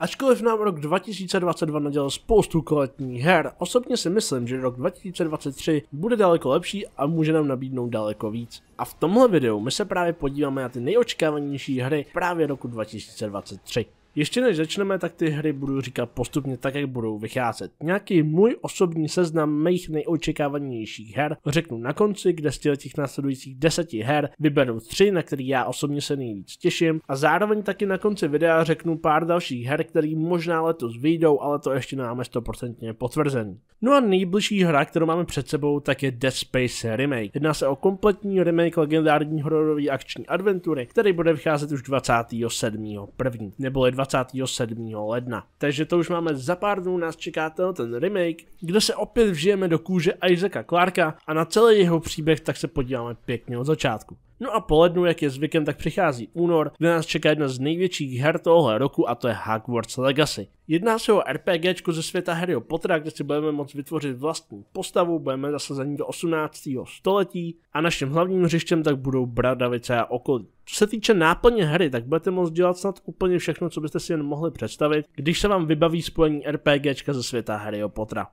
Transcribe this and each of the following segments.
Ačkoliv nám rok 2022 nadělal spoustu kvalitních her, osobně si myslím, že rok 2023 bude daleko lepší a může nám nabídnout daleko víc. A v tomhle videu my se právě podíváme na ty nejočekávanější hry právě roku 2023. Ještě než začneme, tak ty hry budu říkat postupně tak, jak budou vycházet. Nějaký můj osobní seznam mých nejočekávanějších her řeknu na konci, kde z těch následujících deseti her vyberu tři, na který já osobně se nejvíc těším a zároveň taky na konci videa řeknu pár dalších her, které možná letos vyjdou, ale to ještě nemáme stoprocentně potvrzený. No a nejbližší hra, kterou máme před sebou, tak je Dead Space Remake. Jedná se o kompletní remake legendární hororové akční adventury, který bude vycházet už 27.1. nebo 27. ledna. Takže to už máme za pár dnů nás čeká ten remake, kde se opět vžijeme do kůže Isaaca Clarka a na celý jeho příběh tak se podíváme pěkně od začátku. No a po lednu, jak je zvykem, tak přichází únor, kde nás čeká jedna z největších her tohoto roku a to je Hogwarts Legacy. Jedná se o RPG ze světa Harryho Pottera, kde si budeme moct vytvořit vlastní postavu, budeme zasazení do 18. století a naším hlavním hřištěm tak budou Bradavice a okolí. Co se týče náplně hry, tak budete moct dělat snad úplně všechno, co byste si jen mohli představit, když se vám vybaví spojení RPGčka ze světa Harryho Pottera.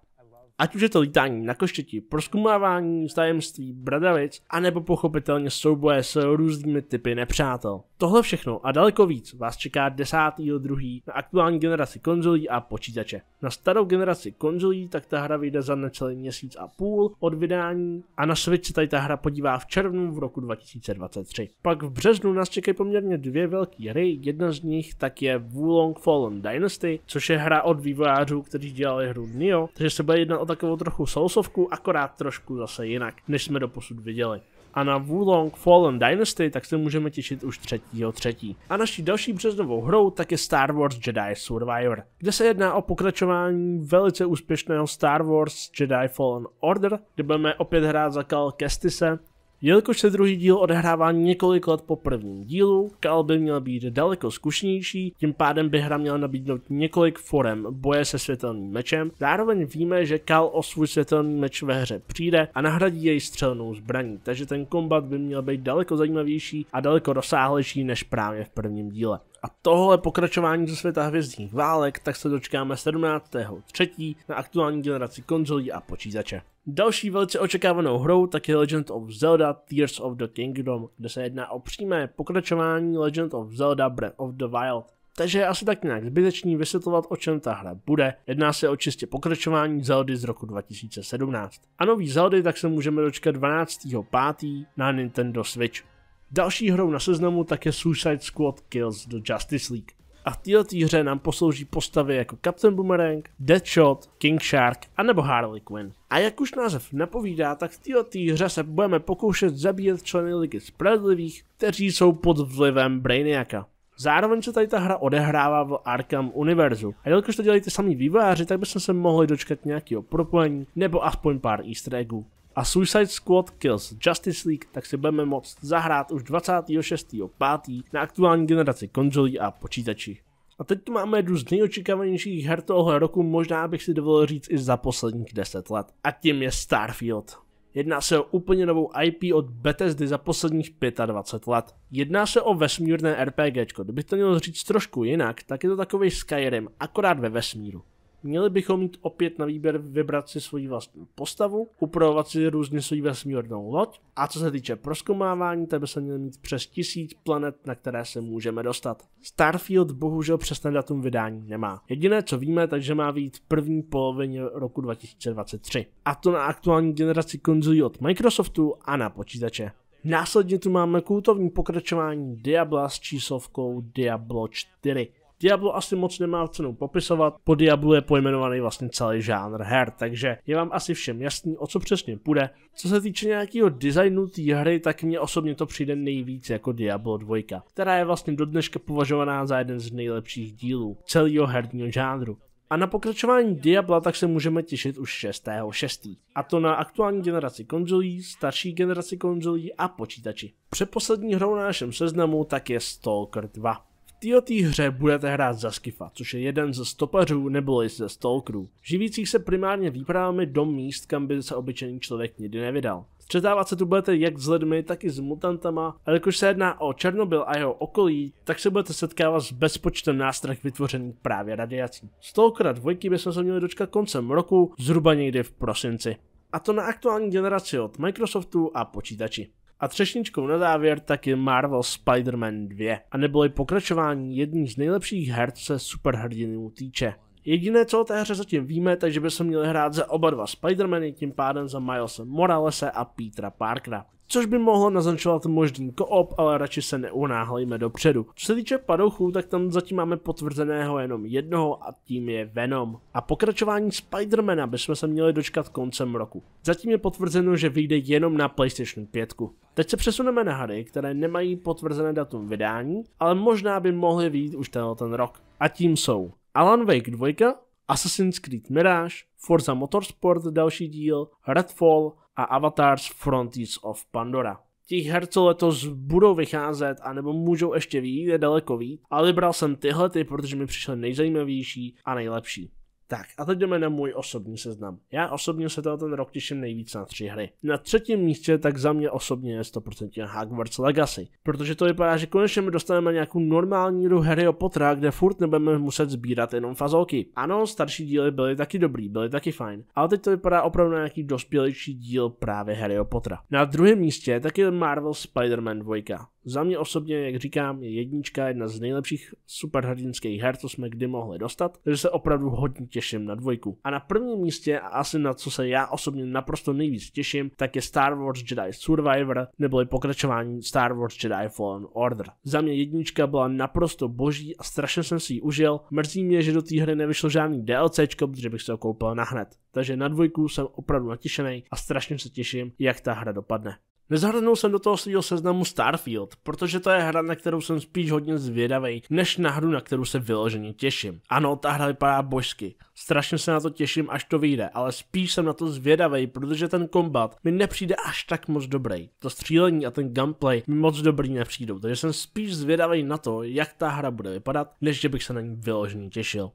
Ať už je to lítání na koštěti, proskumávání tajemství, bradavic, anebo pochopitelně souboje s různými typy nepřátel. Tohle všechno a daleko víc vás čeká 10.2. na aktuální generaci konzolí a počítače. Na starou generaci konzolí tak ta hra vyjde za necelý měsíc a půl od vydání a na Switch se tady ta hra podívá v červnu v roku 2023. Pak v březnu nás čekají poměrně dvě velké hry, jedna z nich tak je Wulong Fallen Dynasty, což je hra od vývojářů, kteří dělali hru Neo, takže se bude jednat o takovou trochu sousovku, akorát trošku zase jinak, než jsme do posud viděli. A na Wulong Fallen Dynasty tak se můžeme těšit už 3. třetí. A naší další březnovou hrou tak je Star Wars Jedi Survivor, kde se jedná o pokračování velice úspěšného Star Wars Jedi Fallen Order, kde budeme opět hrát za Cal Kestise, Jelikož se druhý díl odehrává několik let po prvním dílu, Kal by měl být daleko zkušnější, tím pádem by hra měla nabídnout několik forem boje se světelným mečem. Zároveň víme, že Kal o svůj světelný meč ve hře přijde a nahradí jej střelnou zbraní, takže ten kombat by měl být daleko zajímavější a daleko rozsáhlejší než právě v prvním díle. A tohle pokračování ze světa hvězdních válek tak se dočkáme 17. 3. na aktuální generaci konzolí a počítače. Další velice očekávanou hrou tak je Legend of Zelda Tears of the Kingdom, kde se jedná o přímé pokračování Legend of Zelda Breath of the Wild. Takže je asi tak nějak zbytečný vysvětlovat, o čem ta hra bude. Jedná se o čistě pokračování Zeldy z roku 2017. A nový Zeldy tak se můžeme dočkat 12.5. na Nintendo Switch. Další hrou na seznamu tak je Suicide Squad Kills do Justice League. A v této hře nám poslouží postavy jako Captain Boomerang, Deadshot, King Shark a nebo Harley Quinn. A jak už název napovídá, tak v této hře se budeme pokoušet zabíjet členy ligy spravedlivých, kteří jsou pod vlivem Brainiaka. Zároveň se tady ta hra odehrává v Arkham univerzu. A jelikož to dělají ty samý vývojáři, tak bychom se mohli dočkat nějakého propojení nebo aspoň pár easter eggů a Suicide Squad Kills Justice League, tak si budeme moct zahrát už 26.5. na aktuální generaci konzolí a počítači. A teď tu máme jednu z nejočekávanějších her tohoto roku, možná bych si dovolil říct i za posledních 10 let. A tím je Starfield. Jedná se o úplně novou IP od Bethesdy za posledních 25 let. Jedná se o vesmírné RPGčko, kdybych to měl říct trošku jinak, tak je to takový Skyrim, akorát ve vesmíru. Měli bychom mít opět na výběr vybrat si svoji vlastní postavu, upravovat si různě svoji vesmírnou loď a co se týče proskoumávání, tak by se měli mít přes tisíc planet, na které se můžeme dostat. Starfield bohužel přesné datum vydání nemá. Jediné, co víme, takže má být v první polovině roku 2023. A to na aktuální generaci konzolí od Microsoftu a na počítače. Následně tu máme kultovní pokračování Diabla s číslovkou Diablo 4. Diablo asi moc nemá cenu popisovat, po Diablu je pojmenovaný vlastně celý žánr her, takže je vám asi všem jasný, o co přesně půjde. Co se týče nějakého designu té hry, tak mně osobně to přijde nejvíc jako Diablo 2, která je vlastně do dneška považovaná za jeden z nejlepších dílů celého herního žánru. A na pokračování Diabla tak se můžeme těšit už 6.6. A to na aktuální generaci konzolí, starší generaci konzolí a počítači. Přeposlední hrou na našem seznamu tak je Stalker 2 této hře budete hrát za Skifa, což je jeden ze stopařů nebo ze stalkerů, živících se primárně výpravami do míst, kam by se obyčejný člověk nikdy nevydal. Střetávat se tu budete jak s lidmi, tak i s mutantama, a jelikož se jedná o Černobyl a jeho okolí, tak se budete setkávat s bezpočtem nástrah vytvořených právě radiací. Stalkera dvojky bychom se měli dočkat koncem roku, zhruba někdy v prosinci. A to na aktuální generaci od Microsoftu a počítači. A třešničkou na závěr tak je Marvel Spider-Man 2 a neboli pokračování jedných z nejlepších herce superhrdinů týče. Jediné, co o té hře zatím víme, takže by se měli hrát za oba dva Spidermany, tím pádem za Milesa Moralese a Petra Parkera což by mohlo naznačovat možný koop, ale radši se neunáhlejme dopředu. Co se týče padouchů, tak tam zatím máme potvrzeného jenom jednoho a tím je Venom. A pokračování Spidermana bychom se měli dočkat koncem roku. Zatím je potvrzeno, že vyjde jenom na PlayStation 5. Teď se přesuneme na hry, které nemají potvrzené datum vydání, ale možná by mohly vyjít už tenhle ten rok. A tím jsou Alan Wake 2, Assassin's Creed Mirage, Forza Motorsport další díl, Redfall a Avatars Frontiers of Pandora. Těch her, co letos budou vycházet, anebo můžou ještě vyjít, je daleko víc, ale vybral jsem tyhle, ty, protože mi přišly nejzajímavější a nejlepší. Tak a teď jdeme na můj osobní seznam. Já osobně se ten rok těším nejvíc na tři hry. Na třetím místě tak za mě osobně je 100% Hogwarts Legacy, protože to vypadá, že konečně my dostaneme nějakou normální hru o potra, kde furt nebudeme muset sbírat jenom fazolky. Ano, starší díly byly taky dobrý, byly taky fajn, ale teď to vypadá opravdu na nějaký dospělejší díl právě o potra. Na druhém místě tak je Marvel Spider-Man 2. Za mě osobně, jak říkám, je jednička jedna z nejlepších superhrdinských her, co jsme kdy mohli dostat, takže se opravdu hodně těším na dvojku. A na prvním místě, a asi na co se já osobně naprosto nejvíc těším, tak je Star Wars Jedi Survivor, neboli pokračování Star Wars Jedi Fallen Order. Za mě jednička byla naprosto boží a strašně jsem si ji užil. Mrzí mě, že do té hry nevyšlo žádný DLC, protože bych se ho koupil nahned. Takže na dvojku jsem opravdu natěšený a strašně se těším, jak ta hra dopadne. Nezahrnul jsem do toho svého seznamu Starfield, protože to je hra, na kterou jsem spíš hodně zvědavý, než na hru, na kterou se vyloženě těším. Ano, ta hra vypadá božsky. Strašně se na to těším, až to vyjde, ale spíš jsem na to zvědavý, protože ten kombat mi nepřijde až tak moc dobrý. To střílení a ten gameplay mi moc dobrý nepřijdou, takže jsem spíš zvědavý na to, jak ta hra bude vypadat, než že bych se na ní vyloženě těšil.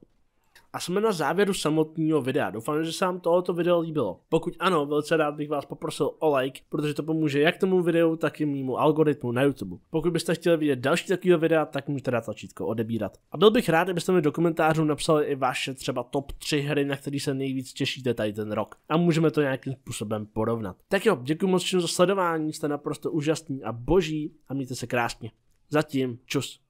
A jsme na závěru samotného videa. Doufám, že se vám tohoto video líbilo. Pokud ano, velice rád bych vás poprosil o like, protože to pomůže jak tomu videu, tak i mému algoritmu na YouTube. Pokud byste chtěli vidět další takového videa, tak můžete dát tlačítko odebírat. A byl bych rád, abyste mi do komentářů napsali i vaše třeba top 3 hry, na které se nejvíc těšíte tady ten rok. A můžeme to nějakým způsobem porovnat. Tak jo, děkuji moc za sledování, jste naprosto úžasný a boží a mějte se krásně. Zatím, čus.